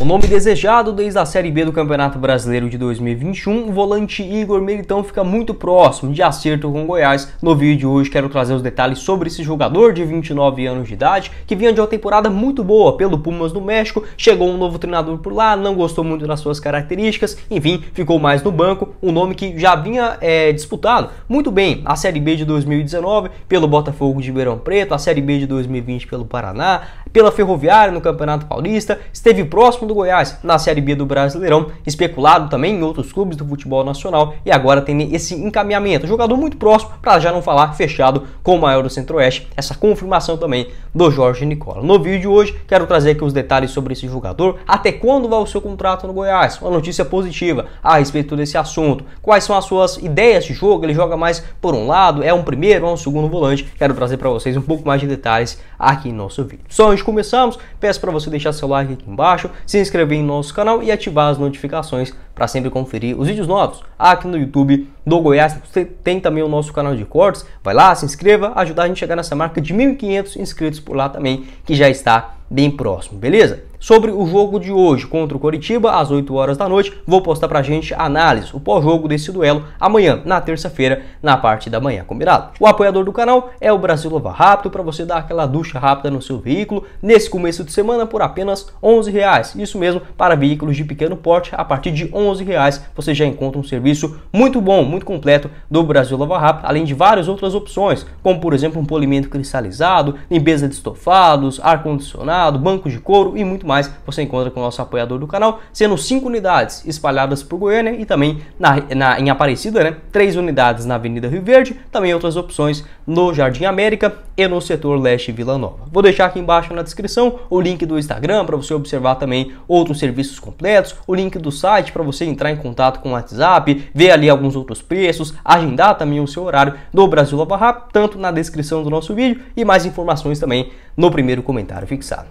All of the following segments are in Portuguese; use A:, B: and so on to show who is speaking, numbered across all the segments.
A: O nome desejado desde a Série B do Campeonato Brasileiro de 2021, o volante Igor Meritão fica muito próximo de acerto com Goiás. No vídeo de hoje quero trazer os detalhes sobre esse jogador de 29 anos de idade, que vinha de uma temporada muito boa pelo Pumas do México, chegou um novo treinador por lá, não gostou muito das suas características, enfim, ficou mais no banco, um nome que já vinha é, disputado muito bem a Série B de 2019 pelo Botafogo de Beirão Preto, a Série B de 2020 pelo Paraná, pela Ferroviária no Campeonato Paulista, esteve próximo do Goiás na Série B do Brasileirão, especulado também em outros clubes do futebol nacional e agora tem esse encaminhamento. Jogador muito próximo, para já não falar fechado com o maior do Centro-Oeste, essa confirmação também do Jorge Nicola. No vídeo de hoje, quero trazer aqui os detalhes sobre esse jogador, até quando vai o seu contrato no Goiás, uma notícia positiva a respeito desse assunto, quais são as suas ideias de jogo, ele joga mais por um lado, é um primeiro, ou um segundo volante, quero trazer para vocês um pouco mais de detalhes aqui no nosso vídeo. Sou onde começamos, peço para você deixar seu like aqui embaixo, se inscrever em nosso canal e ativar as notificações para sempre conferir os vídeos novos aqui no YouTube do Goiás. Você tem também o nosso canal de cortes, vai lá, se inscreva, ajudar a gente a chegar nessa marca de 1.500 inscritos por lá também, que já está bem próximo, beleza? Sobre o jogo de hoje contra o Coritiba, às 8 horas da noite, vou postar pra gente a análise, o pós-jogo desse duelo, amanhã, na terça-feira, na parte da manhã, combinado? O apoiador do canal é o Brasil Lava Rápido, para você dar aquela ducha rápida no seu veículo, nesse começo de semana, por apenas 11 reais. Isso mesmo, para veículos de pequeno porte, a partir de 11 reais, você já encontra um serviço muito bom, muito completo do Brasil Lava Rápido, além de várias outras opções, como por exemplo um polimento cristalizado, limpeza de estofados, ar-condicionado, dourado, banco de couro e muito mais você encontra com o nosso apoiador do canal, sendo cinco unidades espalhadas por Goiânia e também na, na, em Aparecida, né? Três unidades na Avenida Rio Verde, também outras opções no Jardim América e no setor Leste Vila Nova. Vou deixar aqui embaixo na descrição o link do Instagram para você observar também outros serviços completos, o link do site para você entrar em contato com o WhatsApp, ver ali alguns outros preços, agendar também o seu horário do Brasil Lava Rápido, tanto na descrição do nosso vídeo e mais informações também no primeiro comentário fixado.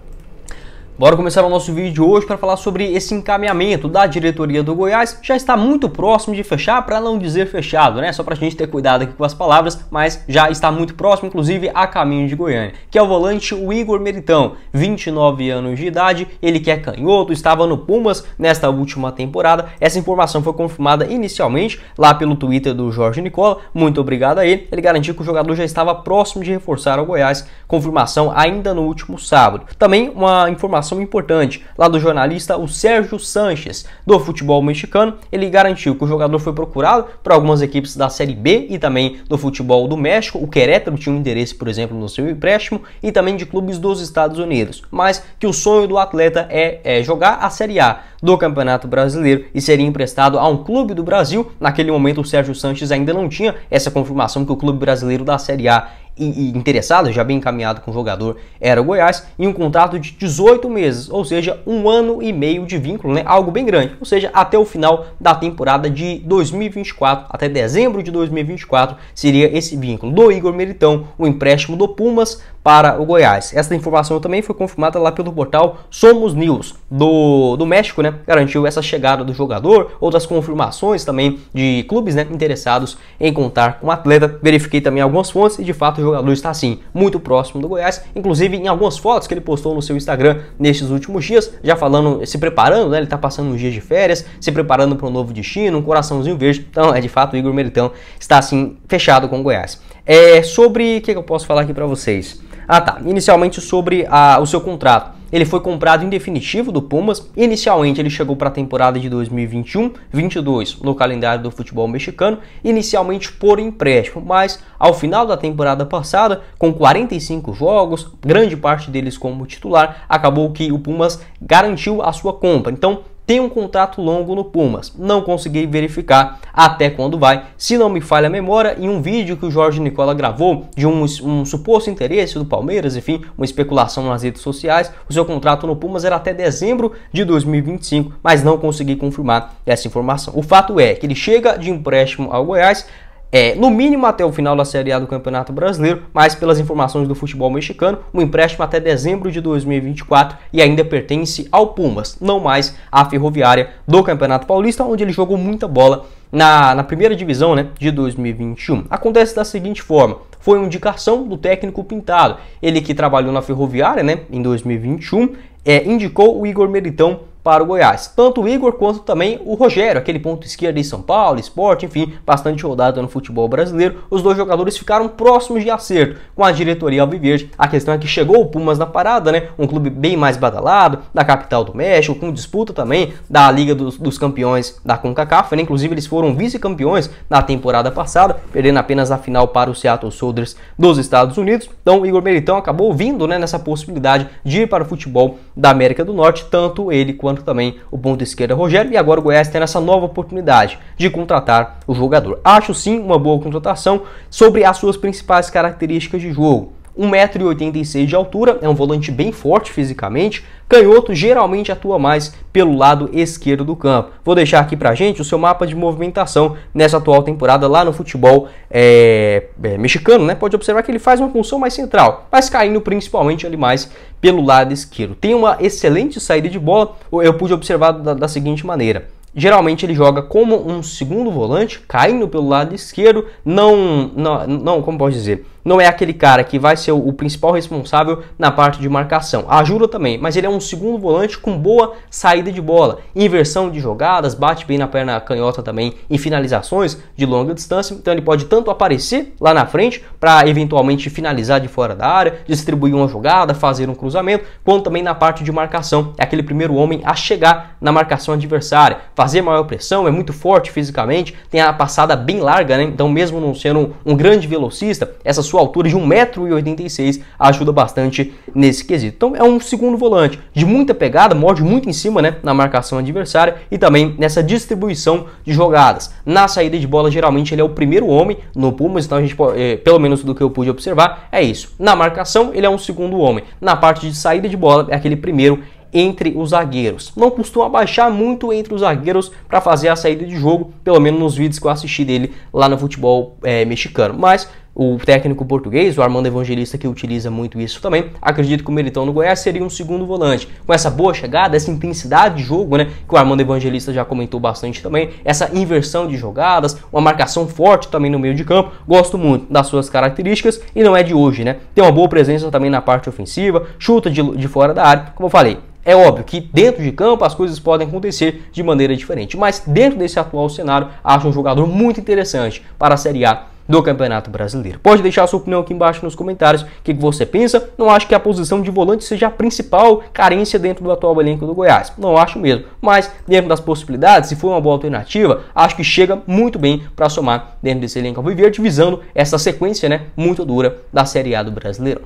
A: Bora começar o nosso vídeo hoje para falar sobre esse encaminhamento da diretoria do Goiás. Já está muito próximo de fechar, para não dizer fechado, né? Só para a gente ter cuidado aqui com as palavras, mas já está muito próximo, inclusive a caminho de Goiânia, que é o volante o Igor Meritão, 29 anos de idade, ele que é canhoto, estava no Pumas nesta última temporada. Essa informação foi confirmada inicialmente lá pelo Twitter do Jorge Nicola. Muito obrigado a ele. Ele garantiu que o jogador já estava próximo de reforçar o Goiás. Confirmação ainda no último sábado. Também uma informação informação importante lá do jornalista o Sérgio Sanches, do futebol mexicano. Ele garantiu que o jogador foi procurado por algumas equipes da Série B e também do futebol do México. O Querétaro tinha um interesse, por exemplo, no seu empréstimo e também de clubes dos Estados Unidos, mas que o sonho do atleta é, é jogar a Série A do Campeonato Brasileiro e seria emprestado a um clube do Brasil. Naquele momento, o Sérgio Sanches ainda não tinha essa confirmação que o clube brasileiro da Série A e, interessado, já bem encaminhado com o jogador, era o Goiás, em um contrato de 18 meses, ou seja, um ano e meio de vínculo, né? algo bem grande, ou seja, até o final da temporada de 2024, até dezembro de 2024, seria esse vínculo do Igor Meritão, o empréstimo do Pumas para o Goiás. Essa informação também foi confirmada lá pelo portal Somos News do, do México, né? Garantiu essa chegada do jogador, outras confirmações também de clubes né, interessados em contar com o atleta. Verifiquei também algumas fontes e de fato o jogador está assim, muito próximo do Goiás, inclusive em algumas fotos que ele postou no seu Instagram nesses últimos dias, já falando, se preparando, né? Ele está passando uns dias de férias, se preparando para um novo destino, um coraçãozinho verde. Então, é de fato o Igor Meritão está assim fechado com o Goiás. É sobre. O que, que, eu posso falar aqui para vocês? Ah, tá. Inicialmente sobre a, o seu contrato. Ele foi comprado em definitivo do Pumas. Inicialmente ele chegou para a temporada de 2021-22 no calendário do futebol mexicano, inicialmente por empréstimo, mas ao final da temporada passada, com 45 jogos, grande parte deles como titular, acabou que o Pumas garantiu a sua compra. Então, tem um contrato longo no Pumas. Não consegui verificar até quando vai. Se não me falha a memória, em um vídeo que o Jorge Nicola gravou de um, um suposto interesse do Palmeiras, enfim, uma especulação nas redes sociais, o seu contrato no Pumas era até dezembro de 2025, mas não consegui confirmar essa informação. O fato é que ele chega de empréstimo ao Goiás, é, no mínimo até o final da Série A do Campeonato Brasileiro, mas pelas informações do futebol mexicano, o um empréstimo até dezembro de 2024 e ainda pertence ao Pumas, não mais à Ferroviária do Campeonato Paulista, onde ele jogou muita bola na, na, primeira divisão né, de 2021. Acontece da seguinte forma: foi uma indicação do técnico Pintado. Ele que trabalhou na Ferroviária né, em 2021, é, indicou o Igor Meritão para o Goiás. Tanto o Igor quanto também o Rogério, aquele ponto esquerdo de São Paulo, esporte, enfim, bastante rodado no futebol brasileiro. Os dois jogadores ficaram próximos de acerto com a diretoria Alviverde. A questão é que chegou o Pumas na parada, né? Um clube bem mais badalado, da capital do México, com disputa também da Liga dos, dos Campeões da CONCACAF, né? Inclusive eles foram vice-campeões na temporada passada, perdendo apenas a final para o Seattle Sounders dos Estados Unidos. Então, Igor Meritão acabou vindo, né, nessa possibilidade de ir para o futebol da América do Norte, tanto ele quanto também o ponto esquerda Rogério. E agora o Goiás tem essa nova oportunidade de contratar o jogador. Acho sim uma boa contratação sobre as suas principais características de jogo. 1,86m de altura, é um volante bem forte fisicamente. Canhoto geralmente atua mais pelo lado esquerdo do campo. Vou deixar aqui pra gente o seu mapa de movimentação nessa atual temporada lá no futebol é, é, mexicano, né? Pode observar que ele faz uma função mais central, mas caindo principalmente ali mais pelo lado esquerdo. Tem uma excelente saída de bola, eu pude observar da, da seguinte maneira. Geralmente ele joga como um segundo volante, caindo pelo lado esquerdo, não, não, não como posso dizer, não é aquele cara que vai ser o principal responsável na parte de marcação. Ajuda também, mas ele é um segundo volante com boa saída de bola, inversão de jogadas, bate bem na perna canhota também em finalizações de longa distância. Então ele pode tanto aparecer lá na frente para eventualmente finalizar de fora da área, distribuir uma jogada, fazer um cruzamento, quanto também na parte de marcação. É aquele primeiro homem a chegar na marcação adversária, fazer maior pressão, é muito forte fisicamente, tem a passada bem larga, né? Então mesmo não sendo um grande velocista, essa sua sua altura de 1,86m ajuda bastante nesse quesito. Então é um segundo volante de muita pegada, morde muito em cima né, na marcação adversária e também nessa distribuição de jogadas. Na saída de bola, geralmente ele é o primeiro homem no Pumas, então a gente pode, eh, pelo menos do que eu pude observar, é isso. Na marcação, ele é um segundo homem. Na parte de saída de bola, é aquele primeiro entre os zagueiros. Não costuma baixar muito entre os zagueiros para fazer a saída de jogo, pelo menos nos vídeos que eu assisti dele lá no futebol é, mexicano. Mas o técnico português, o Armando Evangelista, que utiliza muito isso também, acredito que o Meritão no Goiás seria um segundo volante. Com essa boa chegada, essa intensidade de jogo, né, que o Armando Evangelista já comentou bastante também, essa inversão de jogadas, uma marcação forte também no meio de campo, gosto muito das suas características e não é de hoje, né? Tem uma boa presença também na parte ofensiva, chuta de, de fora da área, como eu falei, é óbvio que dentro de campo as coisas podem acontecer de maneira diferente, mas dentro desse atual cenário, acho um jogador muito interessante para a Série A do Campeonato Brasileiro. Pode deixar sua opinião aqui embaixo nos comentários, o que, que você pensa. Não acho que a posição de volante seja a principal carência dentro do atual elenco do Goiás. Não acho mesmo. Mas, dentro das possibilidades, se for uma boa alternativa, acho que chega muito bem para somar dentro desse elenco alviverde, visando essa sequência né, muito dura da Série A do Brasileirão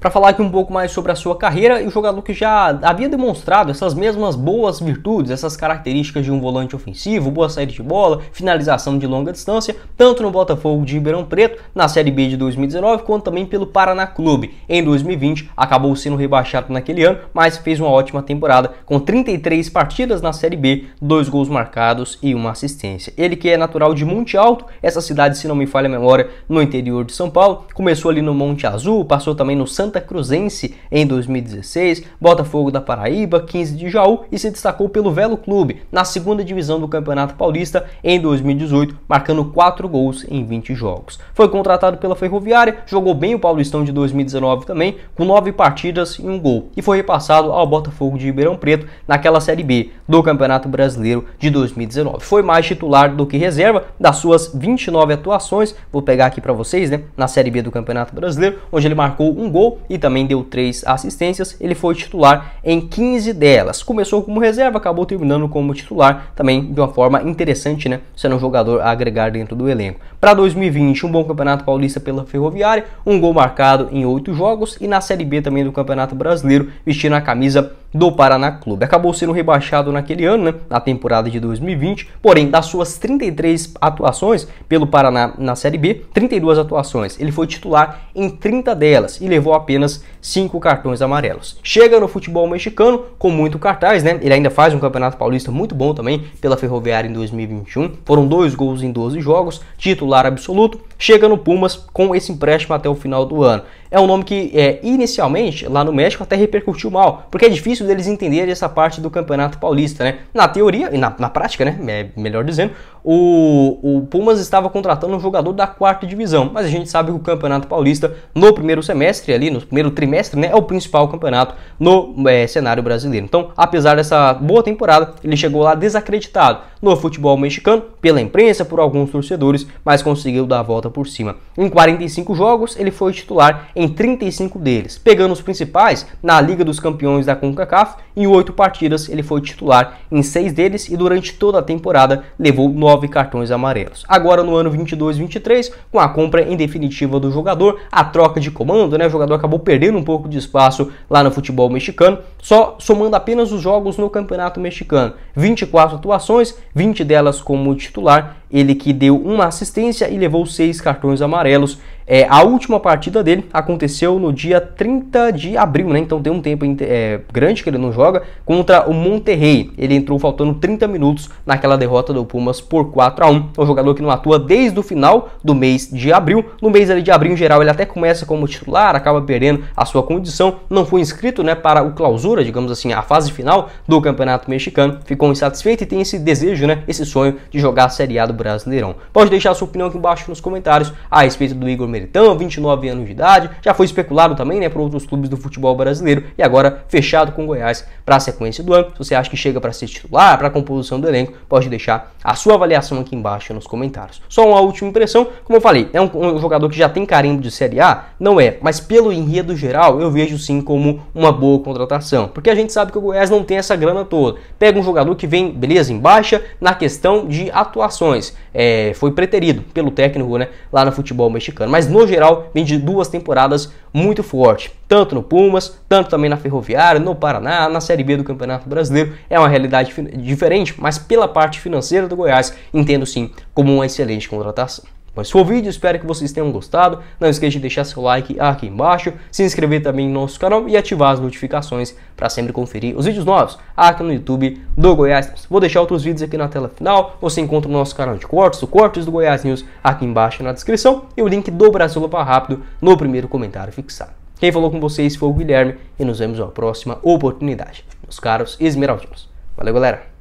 A: para falar aqui um pouco mais sobre a sua carreira e o jogador que já havia demonstrado essas mesmas boas virtudes, essas características de um volante ofensivo, boa saída de bola, finalização de longa distância, tanto no Botafogo de Ribeirão Preto, na Série B de 2019, quanto também pelo Paraná Clube. Em 2020, acabou sendo rebaixado naquele ano, mas fez uma ótima temporada, com 33 partidas na Série B, dois gols marcados e uma assistência. Ele que é natural de Monte Alto, essa cidade, se não me falha a memória, no interior de São Paulo, começou ali no Monte Azul, passou também no Santa Santa Cruzense em 2016, Botafogo da Paraíba, 15 de Jaú e se destacou pelo Velo Clube na segunda divisão do Campeonato Paulista em 2018, marcando 4 gols em 20 jogos. Foi contratado pela Ferroviária, jogou bem o Paulistão de 2019 também, com 9 partidas e um gol, e foi repassado ao Botafogo de Ribeirão Preto naquela Série B do Campeonato Brasileiro de 2019. Foi mais titular do que reserva das suas 29 atuações, vou pegar aqui para vocês, né, na Série B do Campeonato Brasileiro, onde ele marcou um gol e também deu três assistências. Ele foi titular em 15 delas. Começou como reserva, acabou terminando como titular também de uma forma interessante, né? Sendo um jogador a agregar dentro do elenco. Para 2020, um bom Campeonato Paulista pela Ferroviária, um gol marcado em oito jogos e na Série B também do Campeonato Brasileiro, vestindo a camisa do Paraná Clube. Acabou sendo rebaixado naquele ano, né, na temporada de 2020, porém, das suas 33 atuações pelo Paraná na Série B, 32 atuações, ele foi titular em 30 delas e levou apenas cinco cartões amarelos. Chega no futebol mexicano com muito cartaz, né? Ele ainda faz um campeonato paulista muito bom também pela Ferroviária em 2021. Foram dois gols em 12 jogos, titular absoluto, chega no Pumas com esse empréstimo até o final do ano. É um nome que é, inicialmente lá no México até repercutiu mal, porque é difícil deles entenderem essa parte do Campeonato Paulista, né? Na teoria e na, na prática, né? É, melhor dizendo, o, o Pumas estava contratando um jogador da quarta divisão, mas a gente sabe que o Campeonato Paulista no primeiro semestre ali, no primeiro trimestre, né, é o principal campeonato no é, cenário brasileiro. Então, apesar dessa boa temporada, ele chegou lá desacreditado no futebol mexicano, pela imprensa, por alguns torcedores, mas conseguiu dar a volta por cima. Em 45 jogos, ele foi titular em 35 deles, pegando os principais na Liga dos Campeões da CONCACAF, em 8 partidas ele foi titular em 6 deles e durante toda a temporada levou 9 cartões amarelos. Agora no ano 22-23, com a compra em definitiva do jogador, a troca de comando, né, o jogador acabou perdendo um pouco de espaço lá no futebol mexicano, só somando apenas os jogos no Campeonato Mexicano, 24 atuações, 20 delas como titular, ele que deu uma assistência e levou seis cartões amarelos é, a última partida dele aconteceu no dia 30 de abril, né? Então tem um tempo é, grande que ele não joga contra o Monterrey. Ele entrou faltando 30 minutos naquela derrota do Pumas por 4 a 1. É um jogador que não atua desde o final do mês de abril. No mês de abril em geral ele até começa como titular, acaba perdendo a sua condição, não foi inscrito, né, para o clausura, digamos assim, a fase final do Campeonato Mexicano. Ficou insatisfeito e tem esse desejo, né, esse sonho de jogar a Série A do Brasileirão. Pode deixar sua opinião aqui embaixo nos comentários a respeito do Igor Medeiros Meritão, 29 anos de idade, já foi especulado também né, por outros clubes do futebol brasileiro e agora fechado com o Goiás para a sequência do ano. Se você acha que chega para ser titular, para a composição do elenco, pode deixar a sua avaliação aqui embaixo nos comentários. Só uma última impressão, como eu falei, é um, um jogador que já tem carimbo de Série A? Não é, mas pelo enredo geral eu vejo sim como uma boa contratação, porque a gente sabe que o Goiás não tem essa grana toda. Pega um jogador que vem, beleza, em baixa na questão de atuações, é, foi preterido pelo técnico né, lá no futebol mexicano, mas no geral vem de duas temporadas muito forte, tanto no Pumas, tanto também na Ferroviária, no Paraná, na Série B do Campeonato Brasileiro. É uma realidade diferente, mas pela parte financeira do Goiás, entendo sim como uma excelente contratação. Mas foi o vídeo, espero que vocês tenham gostado. Não esqueça de deixar seu like aqui embaixo, se inscrever também no nosso canal e ativar as notificações para sempre conferir os vídeos novos aqui no YouTube do Goiás News. Vou deixar outros vídeos aqui na tela final, você encontra o nosso canal de cortes, o Cortes do Goiás News aqui embaixo na descrição e o link do Brasil Opa Rápido no primeiro comentário fixado. Quem falou com vocês foi o Guilherme e nos vemos na próxima oportunidade. Meus caros esmeraldinos. Valeu, galera!